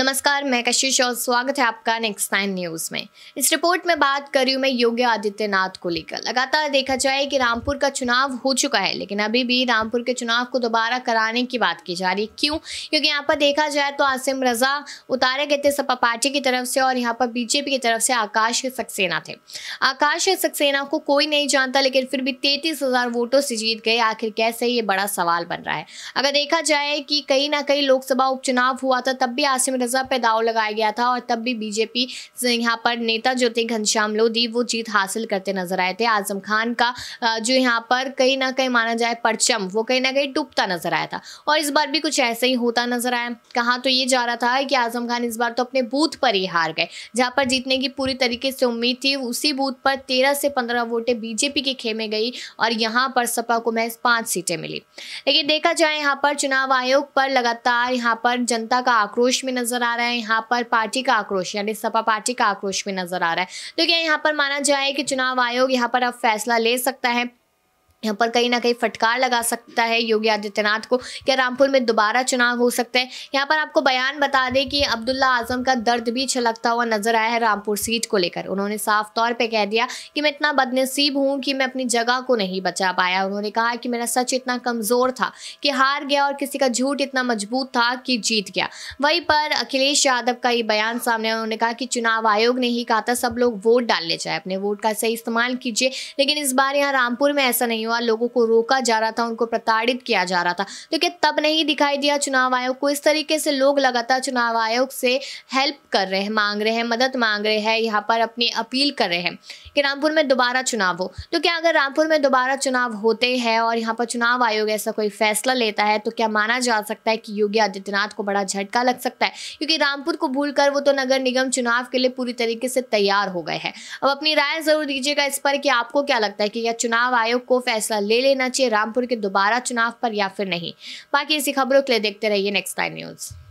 नमस्कार मैं कशिश और स्वागत है आपका नेक्स्ट नाइन न्यूज में इस रिपोर्ट में बात कर रही हूँ मैं योगी आदित्यनाथ को लेकर लगातार देखा जाए कि रामपुर का चुनाव हो चुका है लेकिन अभी भी रामपुर के चुनाव को दोबारा कराने की बात की जा रही है क्यों क्योंकि यहाँ पर देखा जाए तो आसिम रजा उतारे गए थे सपा पार्टी की तरफ से और यहाँ पर बीजेपी की तरफ से आकाश सक्सेना थे आकाश सक्सेना को कोई नहीं जानता लेकिन फिर भी तैतीस वोटों से जीत गए आखिर कैसे ये बड़ा सवाल बन रहा है अगर देखा जाए कि कहीं ना कहीं लोकसभा उपचुनाव हुआ था तब भी आसिम गजा पे दाव लगाया गया था और तब भी बीजेपी यहाँ पर नेता जो थे घनश्याम लोधी वो जीत हासिल करते नजर आए थे आजम खान का जो यहाँ पर कहीं ना कहीं माना जाए परचम वो कहीं ना कहीं डूबता नजर आया था और इस बार भी कुछ ऐसा ही होता नजर आया कहा तो ये जा रहा था कि आजम खान इस बार तो अपने बूथ पर ही हार गए जहाँ पर जीतने की पूरी तरीके से उम्मीद थी उसी बूथ पर तेरह से पंद्रह वोटें बीजेपी के खेमे गई और यहाँ पर सपा को महज पांच सीटें मिली लेकिन देखा जाए यहाँ पर चुनाव आयोग पर लगातार यहाँ पर जनता का आक्रोश में नजर नजर आ रहा है यहाँ पर पार्टी का आक्रोश यानी सपा पार्टी का आक्रोश भी नजर आ रहा है तो क्या यहाँ पर माना जाए कि चुनाव आयोग यहाँ पर अब फैसला ले सकता है यहाँ पर कहीं ना कहीं फटकार लगा सकता है योगी आदित्यनाथ को क्या रामपुर में दोबारा चुनाव हो सकते हैं यहाँ पर आपको बयान बता दें कि अब्दुल्ला आजम का दर्द भी छलकता हुआ नजर आया है रामपुर सीट को लेकर उन्होंने साफ तौर पे कह दिया कि मैं इतना बदनसीब हूँ कि मैं अपनी जगह को नहीं बचा पाया उन्होंने कहा कि मेरा सच इतना कमज़ोर था कि हार गया और किसी का झूठ इतना मजबूत था कि जीत गया वहीं पर अखिलेश यादव का ये बयान सामने उन्होंने कहा कि चुनाव आयोग ने ही कहा था सब लोग वोट डालने जाए अपने वोट का सही इस्तेमाल कीजिए लेकिन इस बार यहाँ रामपुर में ऐसा नहीं बेनिवा लोगों को रोका जा रहा था उनको प्रताड़ित किया जा रहा था तो क्या तब नहीं दिखाई दिया चुनाव आयोग को इस तरीके से लोग लगातार चुनाव आयोग से हेल्प कर रहे हैं मांग रहे हैं मदद मांग रहे हैं यहाँ पर अपनी अपील कर रहे हैं कि रामपुर में दोबारा चुनाव हो तो क्या अगर रामपुर में दोबारा चुनाव होते हैं और यहाँ पर चुनाव आयोग ऐसा कोई फैसला लेता है तो क्या माना जा सकता है कि योगी आदित्यनाथ को बड़ा झटका लग सकता है क्योंकि रामपुर को भूलकर वो तो नगर निगम चुनाव के लिए पूरी तरीके से तैयार हो गए हैं अब अपनी राय जरूर दीजिएगा इस पर कि आपको क्या लगता है कि यह चुनाव आयोग को फैसला फैसला ले लेना चाहिए रामपुर के दोबारा चुनाव पर या फिर नहीं बाकी ऐसी खबरों के लिए देखते रहिए नेक्स्ट टाइम न्यूज़